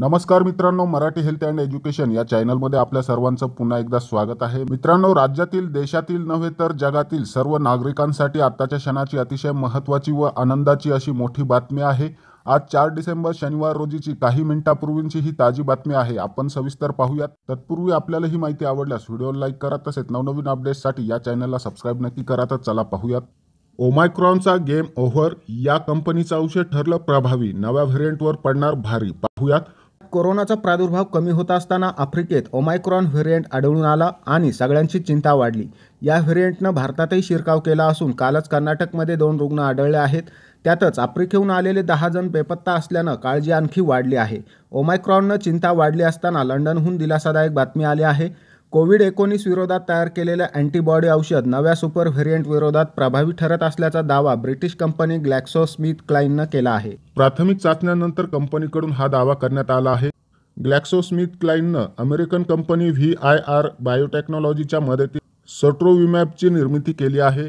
नमस्कार मित्रांनो Marathi health and education या चॅनलमध्ये आपल्या सर्वांचं पुन्हा एकदा स्वागत आहे मित्रांनो राज्यातील देशातील नव्हे तर जगातील सर्व नागरिकांसाठी आत्ताच्या क्षणाची अतिशय महत्त्वाची व आनंदाची अशी मोठी बातमी आहे आज चार डिसेंबर शनिवार रोजीची काही मिनिटापूर्वींची ही ताजी बातमी आहे आपण सविस्तर पाहूयात तत्पूर्वी आपल्याला ही माहिती आवडल्यास व्हिडिओला लाईक करा तसेच नवनवीन अपडेट्ससाठी या चॅनलला सबस्क्राईब नक्की करा तर चला पाहूयात ओमायक्रॉनचा गेम ओव्हर या कंपनीचं औषध ठरलं प्रभावी नव्या व्हेरियंटवर पडणार भारी पाहूयात कोरोनाचा प्रादुर्भाव कमी होत असताना आफ्रिकेत ओमायक्रॉन व्हेरियंट आढळून आला आणि सगळ्यांची चिंता वाढली या व्हेरियंटनं भारतातही शिरकाव केला असून कालच कर्नाटकमध्ये दोन रुग्ण आढळले आहेत त्यातच आफ्रिकेहून आलेले दहा जण बेपत्ता असल्यानं काळजी आणखी वाढली आहे ओमायक्रॉननं चिंता वाढली असताना लंडनहून दिलासादायक बातमी आली आहे कोविड एकोणीस विरोधात तयार केलेल्या अँटीबॉडी औषध नव्या सुपर व्हेरियंट विरोधात प्रभावी ठरत असल्याचा दावा ब्रिटिश कंपनी ग्लॅक्सो स्मिथ क्लाईननं केला आहे प्राथमिक चाचण्यानंतर कंपनीकडून हा दावा करण्यात आला आहे ग्लॅक्सो स्मिथ क्लाईननं American company V I R बायोटेक्नॉलॉजीच्या मदती सोट्रोविमॅपची निर्मिती केली आहे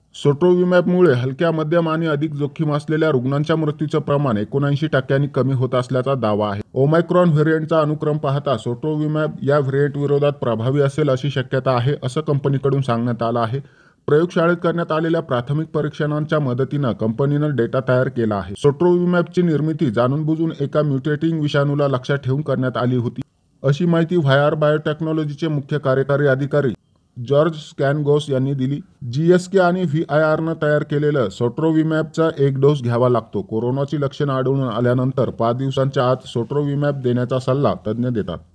मुळे हलक्या मध्यम आणि अधिक जोखीम असलेल्या रुग्णांच्या मृत्यूचं प्रमाण एकोणऐंशी टक्क्यांनी कमी होत असल्याचा दावा आहे ओमायक्रॉन व्हेरियंटचा अनुक्रम पाहता सोट्रोविमॅप या व्हेरियंट विरोधात प्रभावी असेल अशी शक्यता आहे असं कंपनीकडून सांगण्यात आलं आहे प्रयोगशाळेत करण्यात आलेल्या प्राथमिक परीक्षणांच्या मदतीनं कंपनीनं डेटा तयार केला आहे सोट्रोविमॅपची निर्मिती जाणून बुजून एका म्युटेटिंग विषाणूला लक्षात ठेवून करण्यात आली होती अशी माहिती व्हायर बायोटेक्नॉलॉजीचे मुख्य कार्यकारी अधिकारी जॉर्ज स्कॅनगोस यांनी दिली जी एस के आणि व्ही आय आरनं तयार केलेलं सोट्रोविमॅपचा एक डोस घ्यावा लागतो कोरोनाची लक्षणं आढळून आल्यानंतर पाच दिवसांच्या आत सोट्रोविमॅप देण्याचा सल्ला तज्ज्ञ देतात